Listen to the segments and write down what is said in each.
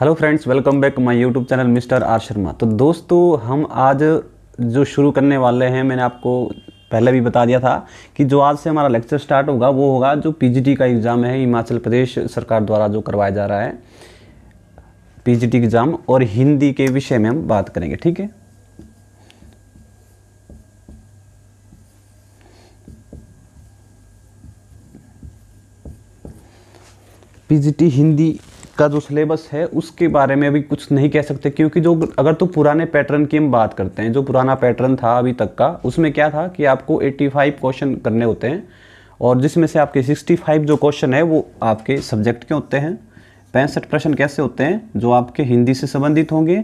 hello friends welcome back my YouTube channel mister R Sharma तो दोस्तों हम आज जो शुरू करने वाले हैं मैंने आपको पहले भी बता दिया था कि जो आज से हमारा लेक्चर स्टार्ट होगा वो होगा जो पीजीटी का एग्ज़ाम है हिमाचल प्रदेश सरकार द्वारा जो करवाया जा रहा है पीजीटी एग्ज़ाम और हिंदी के विषय में हम बात करेंगे ठीक है पीजीटी हिंदी का जो सिलेबस है उसके बारे में अभी कुछ नहीं कह सकते क्योंकि जो अगर तो पुराने पैटर्न की हम बात करते हैं जो पुराना पैटर्न था अभी तक का उसमें क्या था कि आपको 85 क्वेश्चन करने होते हैं और जिसमें से आपके 65 जो क्वेश्चन है वो आपके सब्जेक्ट के होते हैं पैंसठ प्रश्न कैसे होते हैं जो आपके हिंदी से संबंधित होंगे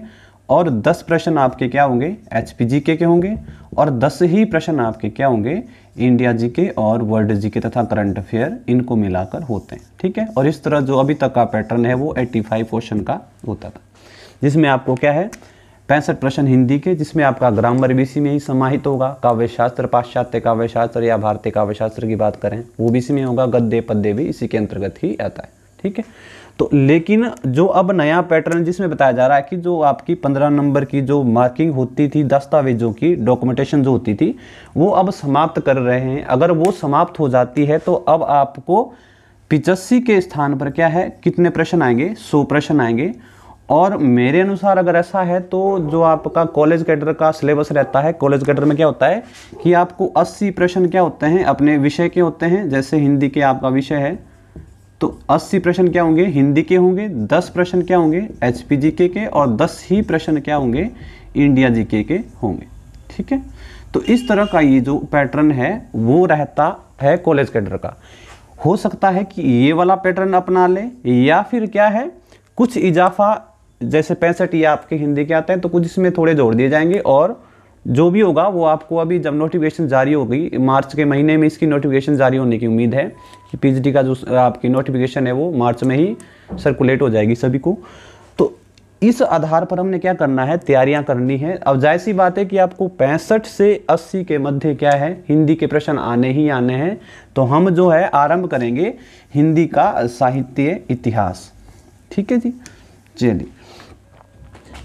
और 10 प्रश्न आपके क्या होंगे एच पी जी के के होंगे और 10 ही प्रश्न आपके क्या होंगे इंडिया जी के और वर्ल्ड जी के तथा करंट अफेयर इनको मिलाकर होते हैं ठीक है और इस तरह जो अभी तक का पैटर्न है वो 85 क्वेश्चन का होता था जिसमें आपको क्या है पैंसठ प्रश्न हिंदी के जिसमें आपका ग्रामर बीसी में ही समाहित होगा काव्यशास्त्र पाश्चात्य काव्यशास्त्र या भारतीय काव्यशास्त्र की बात करें वो बीसी में होगा गद्य पद्य भी इसी के अंतर्गत ही आता है ठीक है तो लेकिन जो अब नया पैटर्न जिसमें बताया जा रहा है कि जो आपकी पंद्रह नंबर की जो मार्किंग होती थी दस्तावेजों की डॉक्यूमेंटेशन जो होती थी वो अब समाप्त कर रहे हैं अगर वो समाप्त हो जाती है तो अब आपको पिचस्सी के स्थान पर क्या है कितने प्रश्न आएंगे सौ प्रश्न आएंगे और मेरे अनुसार अगर ऐसा है तो जो आपका कॉलेज कैडर का सिलेबस रहता है कॉलेज कैडर में क्या होता है कि आपको 80 प्रश्न क्या होते हैं अपने विषय के होते हैं जैसे हिंदी के आपका विषय है तो 80 प्रश्न क्या होंगे हिंदी के होंगे 10 प्रश्न क्या होंगे एच के, के और 10 ही प्रश्न क्या होंगे इंडिया जी के, के होंगे ठीक है तो इस तरह का ये जो पैटर्न है वो रहता है कॉलेज कैडर का हो सकता है कि ये वाला पैटर्न अपना ले या फिर क्या है कुछ इजाफा जैसे पैंसठ ये आपके हिंदी के आते हैं तो कुछ इसमें थोड़े जोड़ दिए जाएंगे और जो भी होगा वो आपको अभी जब नोटिफिकेशन जारी होगी मार्च के महीने में इसकी नोटिफिकेशन जारी होने की उम्मीद है कि पी का जो आपकी नोटिफिकेशन है वो मार्च में ही सर्कुलेट हो जाएगी सभी को तो इस आधार पर हमने क्या करना है तैयारियां करनी है अब जाहिर सी बात है कि आपको पैंसठ से अस्सी के मध्य क्या है हिंदी के प्रश्न आने ही आने हैं तो हम जो है आरंभ करेंगे हिंदी का साहित्य इतिहास ठीक है जी चलिए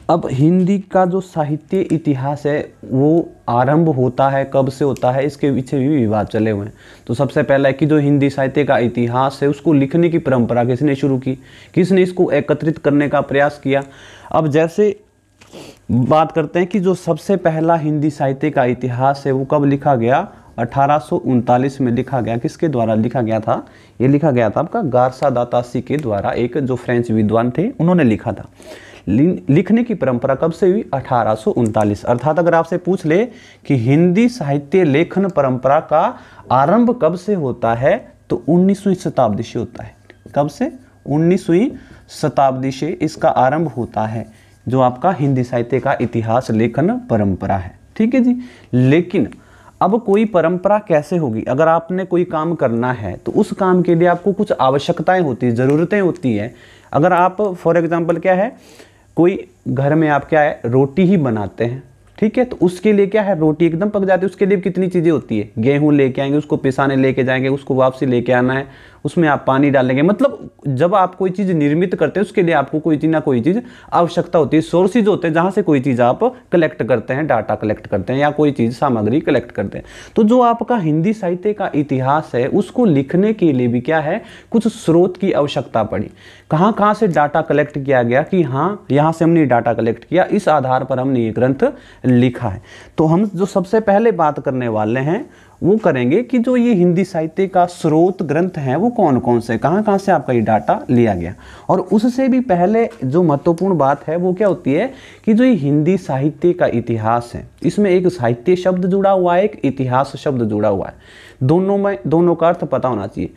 अब हिंदी का जो साहित्य इतिहास है वो आरंभ होता है कब से होता है इसके पीछे भी विवाद चले हुए हैं तो सबसे पहला है कि जो हिंदी साहित्य का इतिहास है उसको लिखने की परंपरा किसने शुरू की किसने इसको एकत्रित करने का प्रयास किया अब जैसे बात करते हैं कि जो सबसे पहला हिंदी साहित्य का इतिहास है वो कब लिखा गया अठारह में लिखा गया किसके द्वारा लिखा गया था ये लिखा गया था आपका गारसा दातासी के द्वारा एक जो फ्रेंच विद्वान थे उन्होंने लिखा था लिखने की परंपरा कब से हुई अठारह अर्थात अगर आपसे पूछ ले कि हिंदी साहित्य लेखन परंपरा का आरंभ कब से होता है तो उन्नीसवीं शताब्दी से होता है कब से उन्नीसवीं शताब्दी से इसका आरंभ होता है जो आपका हिंदी साहित्य का इतिहास लेखन परंपरा है ठीक है जी लेकिन अब कोई परंपरा कैसे होगी अगर आपने कोई काम करना है तो उस काम के लिए आपको कुछ आवश्यकताएं होती है ज़रूरतें होती हैं अगर आप फॉर एग्ज़ाम्पल क्या है कोई घर में आप क्या है रोटी ही बनाते हैं ठीक है तो उसके लिए क्या है रोटी एकदम पक जाती है उसके लिए कितनी चीज़ें होती है गेहूं लेके आएंगे उसको पिसाने लेके जाएंगे उसको वापसी लेके आना है उसमें आप पानी डालेंगे मतलब जब आप कोई चीज़ निर्मित करते हैं उसके लिए आपको कोई चीज़ ना कोई चीज़ आवश्यकता होती है सोर्सेज होते हैं जहाँ से कोई चीज़ आप कलेक्ट करते हैं डाटा कलेक्ट करते हैं या कोई चीज़ सामग्री कलेक्ट करते हैं तो जो आपका हिंदी साहित्य का इतिहास है उसको लिखने के लिए भी क्या है कुछ स्रोत की आवश्यकता पड़ी कहाँ कहाँ से डाटा कलेक्ट किया गया कि हाँ यहाँ से हमने डाटा कलेक्ट किया इस आधार पर हमने ये ग्रंथ लिखा है तो हम जो सबसे पहले बात करने वाले हैं वो करेंगे कि जो ये हिंदी साहित्य का स्रोत ग्रंथ हैं वो कौन कौन से कहाँ कहाँ से आपका ये डाटा लिया गया और उससे भी पहले जो महत्वपूर्ण बात है वो क्या होती है कि जो ये हिंदी साहित्य का इतिहास है इसमें एक साहित्य शब्द जुड़ा हुआ है एक इतिहास शब्द जुड़ा हुआ है दोनों में दोनों का अर्थ पता होना चाहिए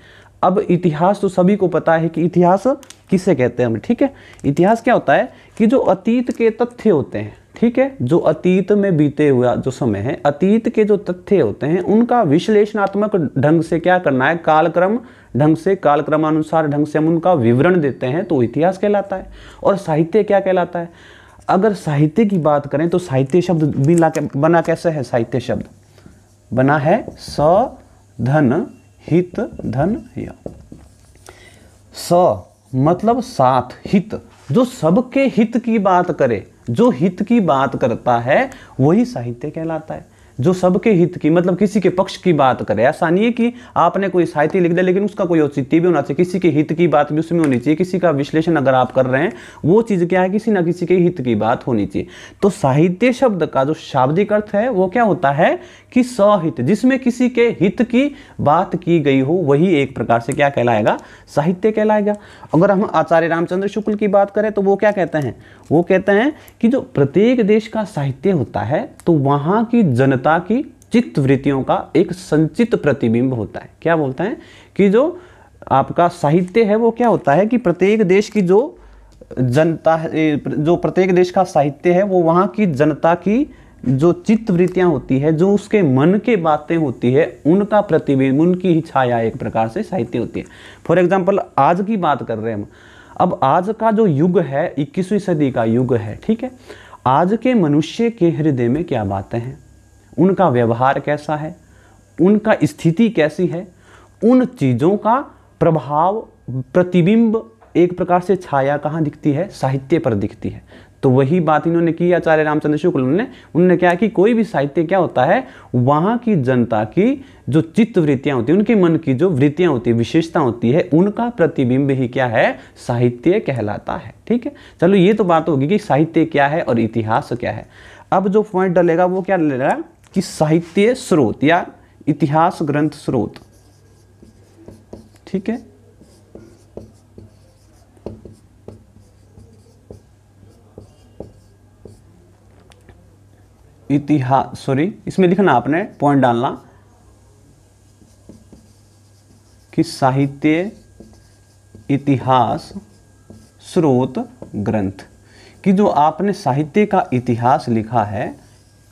अब इतिहास तो सभी को पता है कि इतिहास किसे कहते हैं हम ठीक है इतिहास क्या होता है कि जो अतीत के तथ्य होते हैं ठीक है जो अतीत में बीते हुआ जो समय है अतीत के जो तथ्य होते हैं उनका विश्लेषणात्मक ढंग से क्या करना है कालक्रम ढंग से कालक्रमानुसार ढंग से हम उनका विवरण देते हैं तो इतिहास कहलाता है और साहित्य क्या कहलाता है अगर साहित्य की बात करें तो साहित्य शब्द बिना बना कैसे है साहित्य शब्द बना है स धन हित धन या स मतलब साथ हित जो सबके हित की बात करे जो हित की बात करता है वही साहित्य कहलाता है जो सबके हित की मतलब किसी के पक्ष की बात करे ऐसा नहीं है कि आपने कोई साहित्य लिख दिया लेकिन उसका कोई औचित्य भी होना चाहिए किसी के हित की बात भी उसमें होनी चाहिए किसी का विश्लेषण अगर आप कर रहे हैं वो चीज़ क्या है किसी ना किसी के हित की बात होनी चाहिए तो साहित्य शब्द का जो शाब्दिक अर्थ है वो क्या होता है कि सहित जिसमें किसी के हित की बात की गई हो वही एक प्रकार से क्या कहलाएगा साहित्य कहलाएगा अगर हम आचार्य रामचंद्र शुक्ल की बात करें तो वो क्या कहते हैं वो कहते हैं कि जो प्रत्येक देश का साहित्य होता है तो वहाँ की जनता सत्ता की चित्त वृत्तियों का एक संचित प्रतिबिंब होता है क्या बोलता है कि जो आपका साहित्य है वो क्या होता है कि प्रत्येक देश की जो जनता जो प्रत्येक देश का साहित्य है वो वहाँ की जनता की जो चित्त वृत्तियाँ होती है जो उसके मन के बातें होती है उनका प्रतिबिंब उनकी ही छाया एक प्रकार से साहित्य होती है फॉर एग्जाम्पल आज की बात कर रहे हैं हम अब आज का जो युग है इक्कीसवीं सदी का युग है ठीक है आज के मनुष्य के हृदय में क्या बातें हैं उनका व्यवहार कैसा है उनका स्थिति कैसी है उन चीज़ों का प्रभाव प्रतिबिंब एक प्रकार से छाया कहाँ दिखती है साहित्य पर दिखती है तो वही बात इन्होंने की आचार्य रामचंद्र शुक्ल ने उन्होंने क्या कि कोई भी साहित्य क्या होता है वहाँ की जनता की जो चित्त वृत्तियाँ होती हैं उनके मन की जो वृत्तियाँ होती है विशेषता होती है उनका प्रतिबिंब ही क्या है साहित्य कहलाता है ठीक है चलो ये तो बात होगी कि साहित्य क्या है और इतिहास क्या है अब जो पॉइंट डलेगा वो क्या डलेगा कि साहित्य स्रोत या इतिहास ग्रंथ स्रोत ठीक है इतिहास सॉरी इसमें लिखना आपने पॉइंट डालना कि साहित्य इतिहास स्रोत ग्रंथ कि जो आपने साहित्य का इतिहास लिखा है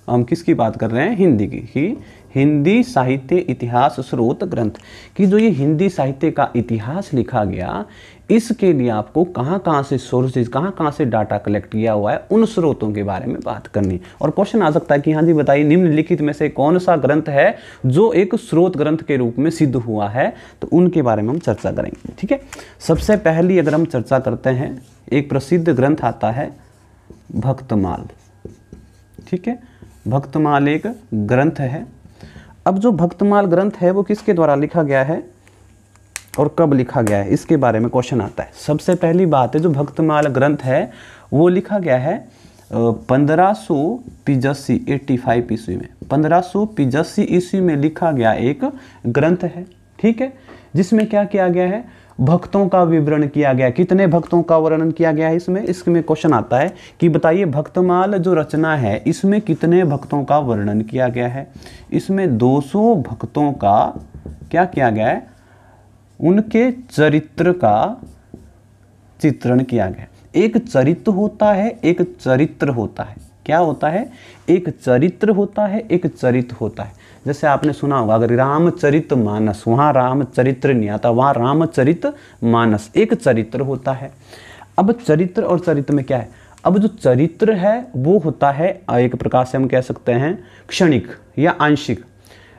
हम किसकी बात कर रहे हैं हिंदी की ही हिंदी साहित्य इतिहास स्रोत ग्रंथ कि जो ये हिंदी साहित्य का इतिहास लिखा गया इसके लिए आपको कहाँ कहाँ से सोर्सेज कहाँ कहाँ से डाटा कलेक्ट किया हुआ है उन स्रोतों के बारे में बात करनी और क्वेश्चन आ सकता है कि हाँ जी बताइए निम्नलिखित में से कौन सा ग्रंथ है जो एक स्रोत ग्रंथ के रूप में सिद्ध हुआ है तो उनके बारे में हम चर्चा करेंगे ठीक है सबसे पहली अगर हम चर्चा करते हैं एक प्रसिद्ध ग्रंथ आता है भक्तमाल ठीक है भक्तमाल एक ग्रंथ है अब जो भक्तमाल ग्रंथ है वो किसके द्वारा लिखा गया है और कब लिखा गया है इसके बारे में क्वेश्चन आता है सबसे पहली बात है जो भक्तमाल ग्रंथ है वो लिखा गया है पंद्रह सौ पिजस्सी एट्टी फाइव ईस्वी में पंद्रह सौ पिजस्सी ईस्वी में लिखा गया एक ग्रंथ है ठीक है जिसमें क्या किया गया है भक्तों का विवरण किया गया कितने भक्तों का वर्णन किया गया है इसमें इसमें क्वेश्चन आता है कि बताइए भक्तमाल जो रचना है इसमें कितने भक्तों का वर्णन किया गया है इसमें 200 भक्तों का क्या किया गया है उनके चरित्र का चित्रण किया गया एक चरित्र होता है एक चरित्र होता है क्या होता है एक चरित्र होता है एक चरित्र होता है जैसे आपने सुना होगा अगर रामचरित मानस वहाँ रामचरित्र नहीं आता वहाँ रामचरित मानस एक चरित्र होता है अब चरित्र और चरित्र में क्या है अब जो चरित्र है वो होता है एक प्रकार से हम कह सकते हैं क्षणिक या आंशिक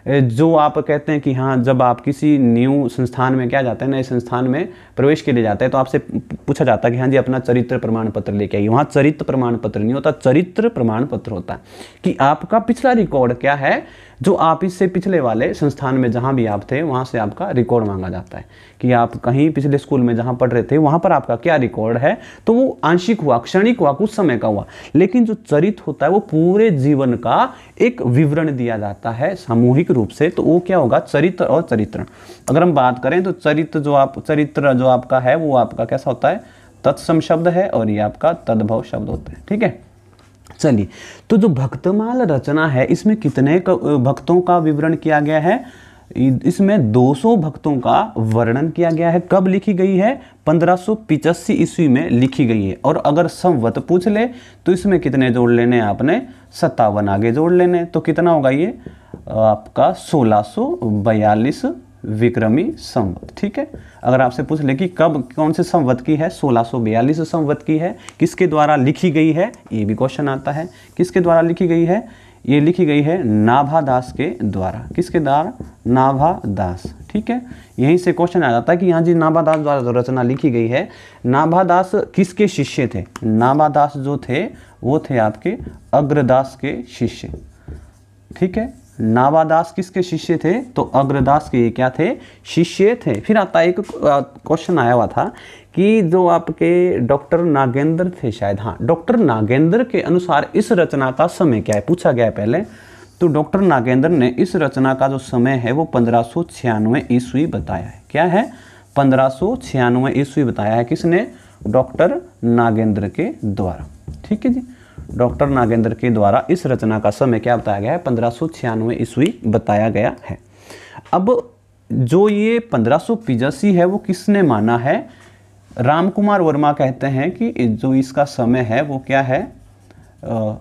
जो आप कहते हैं कि हाँ जब आप किसी न्यू संस्थान में क्या जाते हैं नए संस्थान में प्रवेश के लिए जाते हैं तो आपसे पूछा जाता है कि हाँ जी अपना चरित्र प्रमाण पत्र लेके आइए वहाँ चरित्र प्रमाण पत्र नहीं होता चरित्र प्रमाण पत्र होता है कि आपका पिछला रिकॉर्ड क्या है जो आप इससे पिछले वाले संस्थान में जहाँ भी आप थे वहाँ से आपका रिकॉर्ड मांगा जाता है कि आप कहीं पिछले स्कूल में जहाँ पढ़ रहे थे वहाँ पर आपका क्या रिकॉर्ड है तो वो आंशिक हुआ क्षणिक हुआ कुछ समय का हुआ लेकिन जो चरित होता है वो पूरे जीवन का एक विवरण दिया जाता है सामूहिक रूप से तो वो क्या होगा चरित्र और चरित्रण अगर हम बात करें तो चरित्र जो आप चरित्र जो आपका है वो आपका कैसा होता है तत्सम शब्द है और ये आपका तद्भव शब्द होता है ठीक है चलिए तो जो भक्तमाल रचना है इसमें कितने भक्तों का विवरण किया गया है इसमें 200 भक्तों का वर्णन किया गया है कब लिखी गई है पंद्रह सौ ईस्वी में लिखी गई है और अगर संवत पूछ ले तो इसमें कितने जोड़ लेने आपने सत्तावन आगे जोड़ लेने तो कितना होगा ये आपका सोलह विक्रमी संवत ठीक है अगर आपसे पूछ ले कि कब कौन से संवत की है 1642 सौ संवत की है किसके द्वारा लिखी गई है ये भी क्वेश्चन आता है किसके द्वारा लिखी गई है ये लिखी गई है नाभादास के द्वारा किसके द्वारा नाभादास ठीक है यहीं से क्वेश्चन आ जाता है कि यहाँ जी नाभा द्वारा जो रचना लिखी गई है नाभादास किसके शिष्य थे नाभादास जो थे वो थे आपके अग्रदास के शिष्य ठीक है नावादास किसके शिष्य थे तो अग्रदास के क्या थे शिष्य थे फिर आता एक क्वेश्चन आया हुआ था कि जो आपके डॉक्टर नागेंद्र थे शायद हाँ डॉक्टर नागेंद्र के अनुसार इस रचना का समय क्या है पूछा गया है पहले तो डॉक्टर नागेंद्र ने इस रचना का जो समय है वो पंद्रह सौ छियानवे ईस्वी बताया है क्या है पंद्रह सौ छियानवे ईस्वी बताया है किसने डॉक्टर नागेंद्र के द्वारा ठीक है जी डॉक्टर नागेंद्र के द्वारा इस रचना का समय क्या बताया गया है पंद्रह सौ छियानवे ईस्वी बताया गया है अब जो ये पंद्रह सौ है वो किसने माना है रामकुमार वर्मा कहते हैं कि जो इसका समय है वो क्या है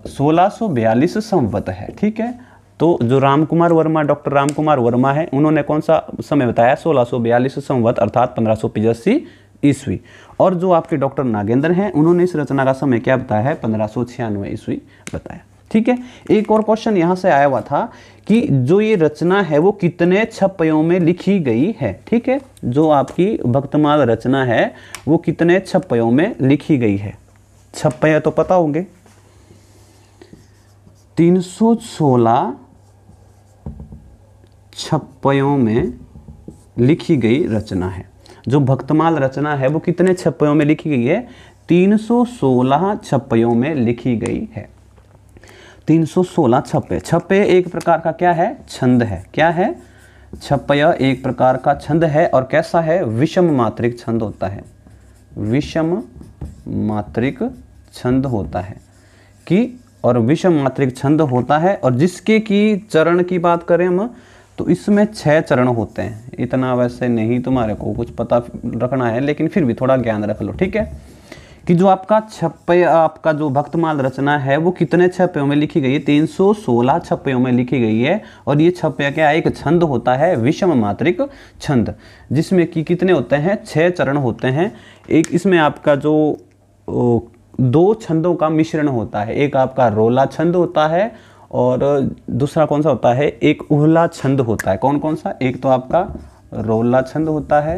सोलह सौ बयालीस संवत है ठीक है तो जो रामकुमार वर्मा डॉक्टर रामकुमार वर्मा है उन्होंने कौन सा समय बताया सोलह सौ बयालीस संवत अर्थात पंद्रह सौ ईस्वी और जो आपके डॉक्टर नागेंद्र हैं उन्होंने इस रचना का समय क्या बताया है पंद्रह सौ छियानवे ईस्वी बताया ठीक है एक और क्वेश्चन यहाँ से आया हुआ था कि जो ये रचना है वो कितने छपयों में लिखी गई है ठीक है जो आपकी भक्तमाल रचना है वो कितने छपयों में लिखी गई है छपय तो पता होंगे 316 छपयों में लिखी गई रचना है जो भक्तमाल रचना है वो कितने छप्पयों में लिखी गई है 316 छप्पयों में लिखी गई है 316 छप्पे छप्पे एक प्रकार का क्या है छंद है क्या है छप्पय एक प्रकार का छंद है और कैसा है विषम मात्रिक छंद होता है विषम मात्रिक छंद होता है कि और विषम मात्रिक छंद होता है और जिसके की चरण की बात करें हम तो इसमें छः चरण होते हैं इतना वैसे नहीं तुम्हारे को कुछ पता रखना है लेकिन फिर भी थोड़ा ज्ञान रख लो ठीक है कि जो आपका छप्पे आपका जो भक्तमाल रचना है वो कितने छप्पयों में लिखी गई है सोलह छप्पयों में लिखी गई है और ये छप्पया क्या एक छंद होता है विषम मात्रिक छंद जिसमें कि कितने होते हैं छः चरण होते हैं एक इसमें आपका जो दो छंदों का मिश्रण होता है एक आपका रोला छंद होता है और दूसरा कौन सा होता है एक उहला छंद होता है कौन कौन सा एक तो आपका रोला छंद होता है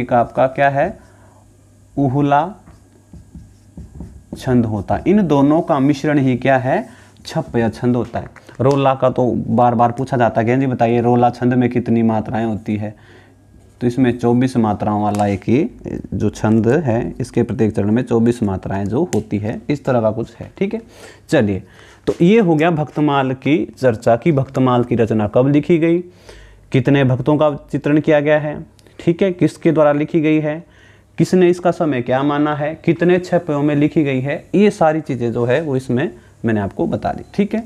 एक आपका क्या है उहला छंद होता है इन दोनों का मिश्रण ही क्या है छप या छंद होता है रोला का तो बार बार पूछा जाता है हाँ जी बताइए रोला छंद में कितनी मात्राएं होती है तो इसमें 24 मात्राओं वाला एक ही जो छंद है इसके प्रत्येक चरण में 24 मात्राएं जो होती है इस तरह का कुछ है ठीक है चलिए तो ये हो गया भक्तमाल की चर्चा की भक्तमाल की रचना कब लिखी गई कितने भक्तों का चित्रण किया गया है ठीक है किसके द्वारा लिखी गई है किसने इसका समय क्या माना है कितने पयों में लिखी गई है ये सारी चीज़ें जो है वो इसमें मैंने आपको बता दी ठीक है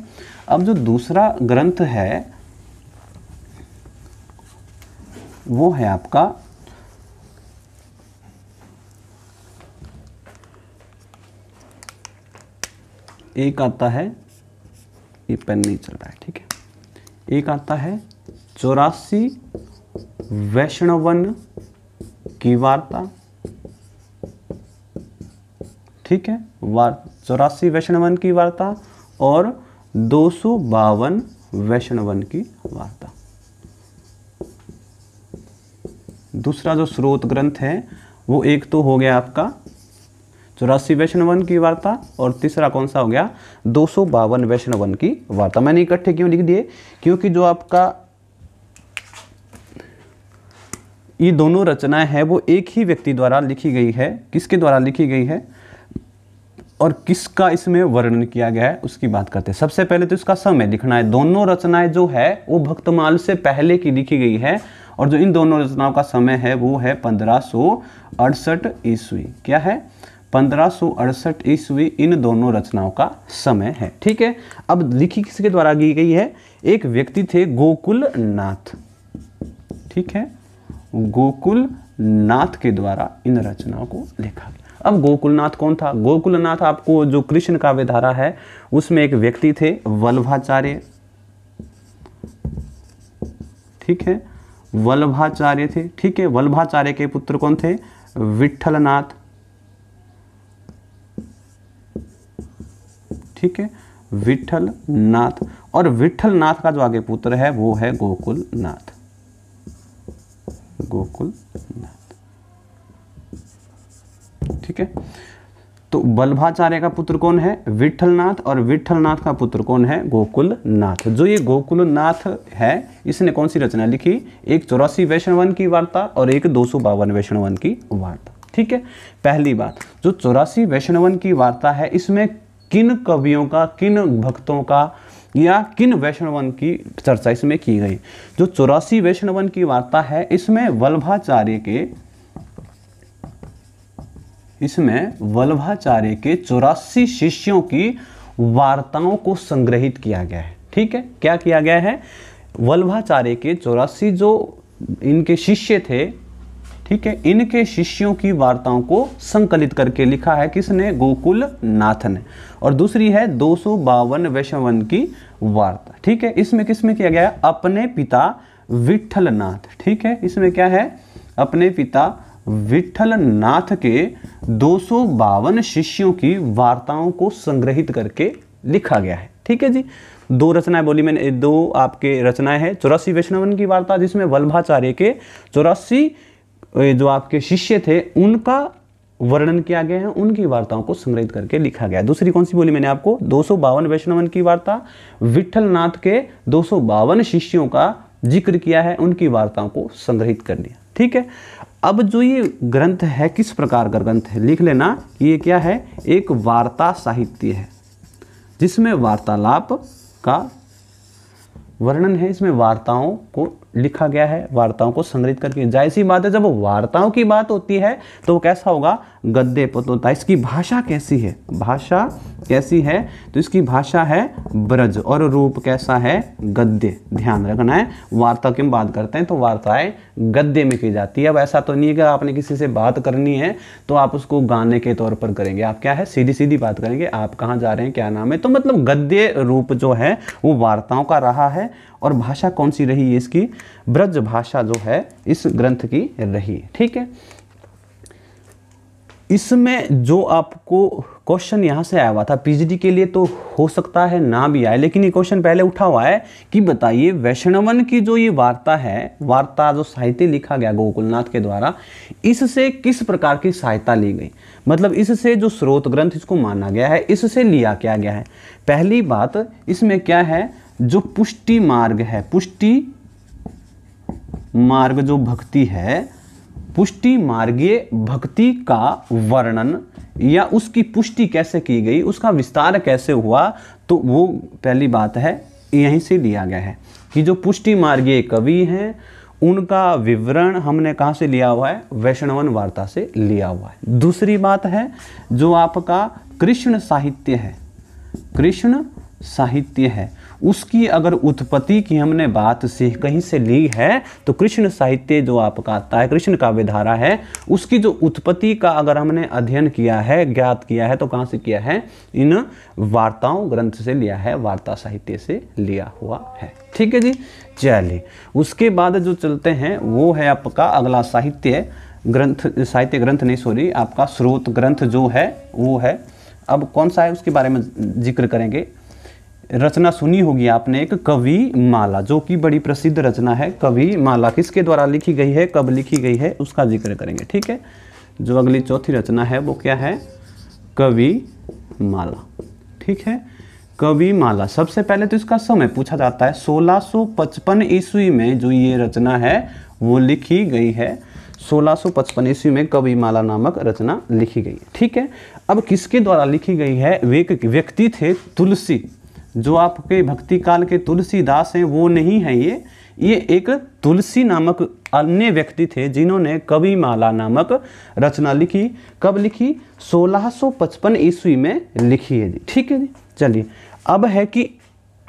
अब जो दूसरा ग्रंथ है वो है आपका एक आता है ये पेन नहीं चल रहा है ठीक है एक आता है चौरासी वैष्णवन की वार्ता ठीक है वार चौरासी वैष्णवन की वार्ता और दो सौ बावन वैष्णवन की वार्ता दूसरा जो स्रोत ग्रंथ है वो एक तो हो गया आपका चौरासी वैष्णव वन की वार्ता और तीसरा कौन सा हो गया दो सौ बावन वैष्णव वन की वार्ता मैंने इकट्ठे क्यों लिख दिए क्योंकि जो आपका ये दोनों रचनाएं हैं वो एक ही व्यक्ति द्वारा लिखी गई है किसके द्वारा लिखी गई है और किसका इसमें वर्णन किया गया है उसकी बात करते हैं सबसे पहले तो इसका समय लिखना है दोनों रचनाएं जो है वो भक्तमाल से पहले की लिखी गई है और जो इन दोनों रचनाओं का समय है वो है पंद्रह सौ अड़सठ ईस्वी क्या है पंद्रह ईस्वी इन दोनों रचनाओं का समय है ठीक है अब लिखी किसके द्वारा की गई है एक व्यक्ति थे गोकुल नाथ ठीक है गोकुल नाथ के द्वारा इन रचनाओं को लिखा गया अब गोकुलनाथ कौन था गोकुलनाथ आपको जो कृष्ण काव्य धारा है उसमें एक व्यक्ति थे वल्भाचार्य ठीक है वल्भाचार्य थे ठीक है वल्भाचार्य के पुत्र कौन थे विठलनाथ ठीक है विठल नाथ और विठल नाथ का जो आगे पुत्र है वो है गोकुल नाथ गोकुल नाथ ठीक है तो बल्भाचार्य का पुत्र कौन है विठलनाथ और विठलनाथ का पुत्र कौन है गोकुल नाथ जो ये गोकुल नाथ है इसने कौन सी रचना लिखी एक चौरासी वैष्णवन की वार्ता और एक दो सौ बावन वैष्णवन की वार्ता ठीक है पहली बात जो चौरासी वैष्णवन की वार्ता है इसमें किन कवियों का किन भक्तों का या किन वैष्णवन की चर्चा इसमें की गई जो चौरासी वैष्णवन की वार्ता है इसमें वल्भाचार्य के इसमें वल्भाचार्य के चौरासी शिष्यों की वार्ताओं को संग्रहित किया गया है ठीक है क्या किया गया है वल्भाचार्य के चौरासी जो इनके शिष्य थे ठीक है इनके शिष्यों की वार्ताओं को संकलित करके लिखा है किसने गोकुल नाथ ने और दूसरी है दो सौ बावन वैश्ववन की वार्ता ठीक है इसमें किसमें किया गया अपने पिता विठल नाथ ठीक है इसमें क्या है अपने पिता विठल नाथ के दो बावन शिष्यों की वार्ताओं को संग्रहित करके लिखा गया है ठीक है जी दो रचनाएं बोली मैंने दो आपके रचनाएं हैं चौरासी वैष्णवन की वार्ता जिसमें वल्भाचार्य के चौरासी जो आपके शिष्य थे उनका वर्णन किया गया है उनकी वार्ताओं को संग्रहित करके लिखा गया दूसरी कौन सी बोली मैंने आपको दो सौ वैष्णवन की वार्ता नाथ के दो शिष्यों का जिक्र किया है उनकी वार्ताओं को संग्रहित कर लिया ठीक है अब जो ये ग्रंथ है किस प्रकार का ग्रंथ है लिख लेना ये क्या है एक वार्ता साहित्य है जिसमें वार्तालाप का वर्णन है इसमें वार्ताओं को लिखा गया है वार्ताओं को संग्रहित करके जायसी बात है जब वार्ताओं की बात होती है तो वो कैसा होगा गद्दे पर होता तो है इसकी भाषा कैसी है भाषा कैसी है तो इसकी भाषा है ब्रज और रूप कैसा है गद्य ध्यान रखना है वार्ता की हम बात करते हैं तो वार्ताएं गद्य में की जाती है अब ऐसा तो नहीं है कि आपने किसी से बात करनी है तो आप उसको गाने के तौर पर करेंगे आप क्या है सीधी सीधी बात करेंगे आप कहाँ जा रहे हैं क्या नाम है तो मतलब गद्य रूप जो है वो वार्ताओं का रहा है और भाषा कौन सी रही इसकी ब्रज भाषा जो है इस ग्रंथ की रही ठीक है इसमें जो आपको क्वेश्चन यहाँ से आया हुआ था पीजीडी के लिए तो हो सकता है ना भी आए लेकिन ये क्वेश्चन पहले उठा हुआ है कि बताइए वैष्णवन की जो ये वार्ता है वार्ता जो साहित्य लिखा गया गोकुलनाथ के द्वारा इससे किस प्रकार की सहायता ली गई मतलब इससे जो स्रोत ग्रंथ इसको माना गया है इससे लिया क्या गया है पहली बात इसमें क्या है जो पुष्टि मार्ग है पुष्टि मार्ग जो भक्ति है पुष्टि मार्गीय भक्ति का वर्णन या उसकी पुष्टि कैसे की गई उसका विस्तार कैसे हुआ तो वो पहली बात है यहीं से लिया गया है कि जो पुष्टि मार्गीय कवि हैं उनका विवरण हमने कहाँ से लिया हुआ है वैष्णवन वार्ता से लिया हुआ है दूसरी बात है जो आपका कृष्ण साहित्य है कृष्ण साहित्य है उसकी अगर उत्पत्ति की हमने बात से कहीं से ली है तो कृष्ण साहित्य जो आपका आता है कृष्ण काव्यधारा है उसकी जो उत्पत्ति का अगर हमने अध्ययन किया है ज्ञात किया है तो कहाँ से किया है इन वार्ताओं ग्रंथ से लिया है वार्ता साहित्य से लिया हुआ है ठीक है जी चलिए उसके बाद जो चलते हैं वो है आपका अगला साहित्य ग्रंथ साहित्य ग्रंथ नहीं सॉरी आपका स्रोत ग्रंथ जो है वो है अब कौन सा है उसके बारे में जिक्र करेंगे रचना सुनी होगी आपने एक कवि माला जो कि बड़ी प्रसिद्ध रचना है कवि माला किसके द्वारा लिखी गई है कब लिखी गई है उसका जिक्र करेंगे ठीक है जो अगली चौथी रचना है वो क्या है कवि माला ठीक है कवि माला सबसे पहले तो इसका समय पूछा जाता है 1655 ईस्वी में जो ये रचना है वो लिखी गई है 1655 ईस्वी में कवि माला नामक रचना लिखी गई है ठीक है अब किसके द्वारा लिखी गई है वे व्यक्ति थे तुलसी जो आपके भक्ति काल के तुलसीदास हैं वो नहीं हैं ये ये एक तुलसी नामक अन्य व्यक्ति थे जिन्होंने कवि माला नामक रचना लिखी कब लिखी 1655 ईस्वी में लिखी है जी ठीक है जी चलिए अब है कि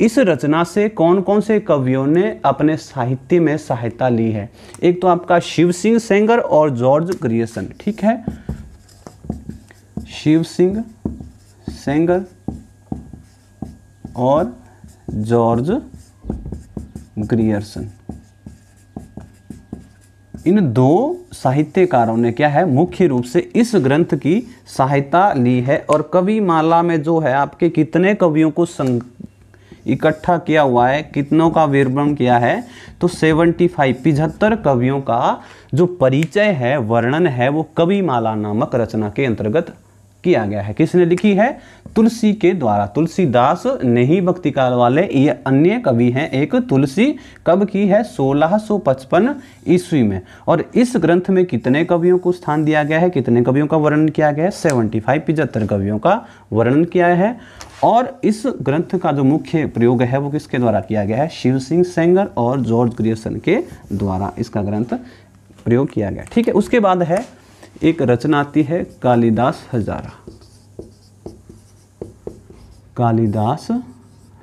इस रचना से कौन कौन से कवियों ने अपने साहित्य में सहायता ली है एक तो आपका शिव सिंह सेंगर और जॉर्ज क्रिएशन ठीक है शिव सिंह सेंगर और जॉर्ज ग्रियर्सन इन दो साहित्यकारों ने क्या है मुख्य रूप से इस ग्रंथ की सहायता ली है और कवि माला में जो है आपके कितने कवियों को संग इकट्ठा किया हुआ है कितनों का विवरण किया है तो 75 पिछहत्तर कवियों का जो परिचय है वर्णन है वो कवि माला नामक रचना के अंतर्गत किया गया है किसने लिखी है तुलसी के द्वारा तुलसीदास नहीं भक्ति काल वाले ये अन्य कवि हैं एक तुलसी कब की है 1655 ईस्वी में और इस ग्रंथ में कितने कवियों को स्थान दिया गया है कितने कवियों का वर्णन किया गया है सेवेंटी फाइव पिचहत्तर कवियों का वर्णन किया है और इस ग्रंथ का जो मुख्य प्रयोग है वो किसके द्वारा किया गया है शिव सिंह सेंगर और जॉर्ज ग्रियसन के द्वारा इसका ग्रंथ प्रयोग किया गया ठीक है उसके बाद है एक रचना आती है कालिदास हजारा कालिदास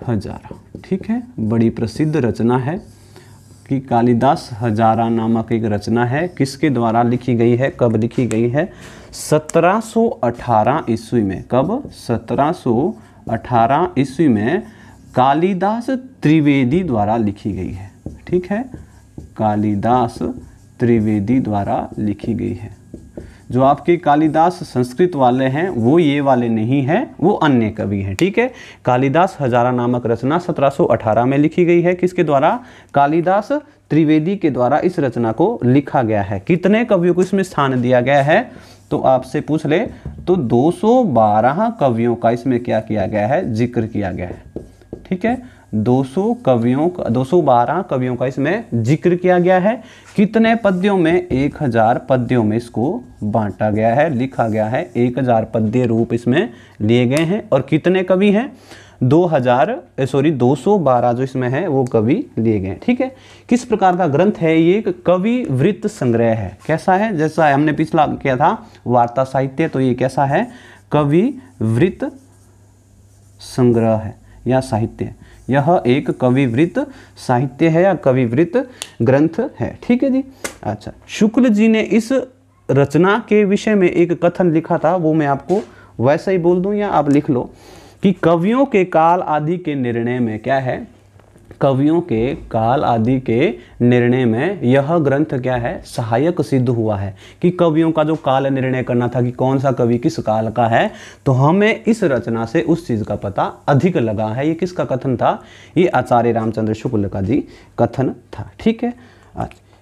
हजारा ठीक है बड़ी प्रसिद्ध रचना है कि कालिदास हजारा नामक एक रचना है किसके द्वारा लिखी गई है कब लिखी गई है 1718 ईस्वी में कब 1718 ईस्वी में कालिदास त्रिवेदी द्वारा लिखी गई है ठीक है कालिदास त्रिवेदी द्वारा लिखी गई है जो आपके कालिदास संस्कृत वाले हैं वो ये वाले नहीं हैं वो अन्य कवि हैं ठीक है कालिदास हजारा नामक रचना 1718 में लिखी गई है किसके द्वारा कालिदास त्रिवेदी के द्वारा इस रचना को लिखा गया है कितने कवियों को इसमें स्थान दिया गया है तो आपसे पूछ ले तो 212 कवियों का इसमें क्या किया गया है जिक्र किया गया है ठीक है 200 कवियों का 212 कवियों का इसमें जिक्र किया गया है कितने पद्यों में 1000 पद्यों में इसको बांटा गया है लिखा गया है 1000 पद्य रूप इसमें लिए गए हैं और कितने कवि हैं 2000 सॉरी 212 जो इसमें है वो कवि लिए गए हैं ठीक है किस प्रकार का ग्रंथ है ये कवि वृत्त संग्रह है कैसा है जैसा है, हमने पिछला किया था वार्ता साहित्य तो ये कैसा है कवि वृत्त संग्रह है या साहित्य यह एक कविवृत्त साहित्य है या कविवृत्त ग्रंथ है ठीक है जी अच्छा शुक्ल जी ने इस रचना के विषय में एक कथन लिखा था वो मैं आपको वैसा ही बोल दूं या आप लिख लो कि कवियों के काल आदि के निर्णय में क्या है कवियों के काल आदि के निर्णय में यह ग्रंथ क्या है सहायक सिद्ध हुआ है कि कवियों का जो काल निर्णय करना था कि कौन सा कवि किस काल का है तो हमें इस रचना से उस चीज़ का पता अधिक लगा है ये किसका कथन था ये आचार्य रामचंद्र शुक्ल का जी कथन था ठीक है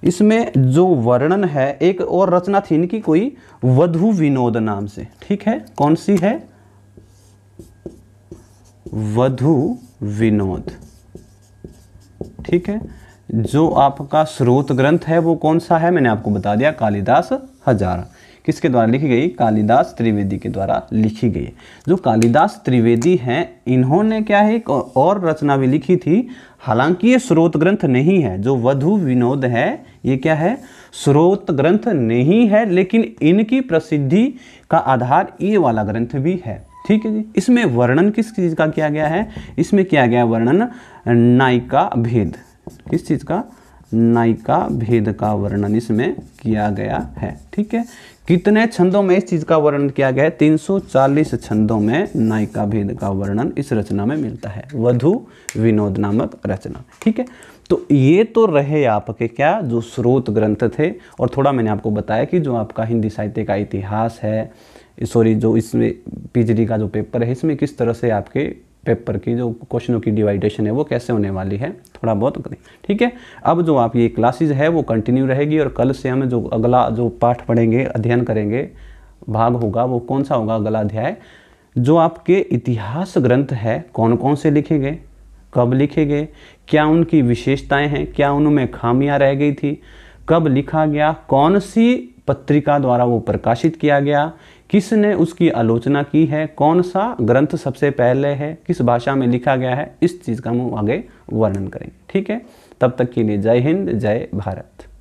इसमें जो वर्णन है एक और रचना थी इनकी कोई वधु विनोद नाम से ठीक है कौन सी है वधु विनोद ठीक है जो आपका स्रोत ग्रंथ है वो कौन सा है मैंने आपको बता दिया कालिदास हजारा किसके द्वारा लिखी गई कालिदास त्रिवेदी के द्वारा लिखी गई जो कालिदास त्रिवेदी हैं इन्होंने क्या है एक और रचना भी लिखी थी हालांकि ये स्रोत ग्रंथ नहीं है जो वधु विनोद है ये क्या है स्रोत ग्रंथ नहीं है लेकिन इनकी प्रसिद्धि का आधार ये वाला ग्रंथ भी है ठीक है जी इसमें वर्णन किस चीज़ का किया गया है इसमें किया गया वर्णन नायिका भेद किस चीज़ का नायिका भेद का वर्णन इसमें किया गया है ठीक है कितने छंदों में इस चीज़ का वर्णन किया गया है 340 छंदों में नायिका भेद का वर्णन इस रचना में मिलता है वधु विनोद नामक रचना ठीक है तो ये तो रहे आपके क्या जो स्रोत ग्रंथ थे और थोड़ा मैंने आपको बताया कि जो आपका हिंदी साहित्य का इतिहास है सॉरी जो इसमें पीजी का जो पेपर है इसमें किस तरह से आपके पेपर की जो क्वेश्चनों की डिवाइडेशन है वो कैसे होने वाली है थोड़ा बहुत तो करें ठीक है अब जो आप ये क्लासेज है वो कंटिन्यू रहेगी और कल से हम जो अगला जो पाठ पढ़ेंगे अध्ययन करेंगे भाग होगा वो कौन सा होगा अगला अध्याय जो आपके इतिहास ग्रंथ है कौन कौन से लिखे गए कब लिखे गए क्या उनकी विशेषताएं हैं क्या उनमें खामियां रह गई थी कब लिखा गया कौन सी पत्रिका द्वारा वो प्रकाशित किया गया किसने उसकी आलोचना की है कौन सा ग्रंथ सबसे पहले है किस भाषा में लिखा गया है इस चीज़ का हम आगे वर्णन करेंगे ठीक है तब तक के लिए जय हिंद जय भारत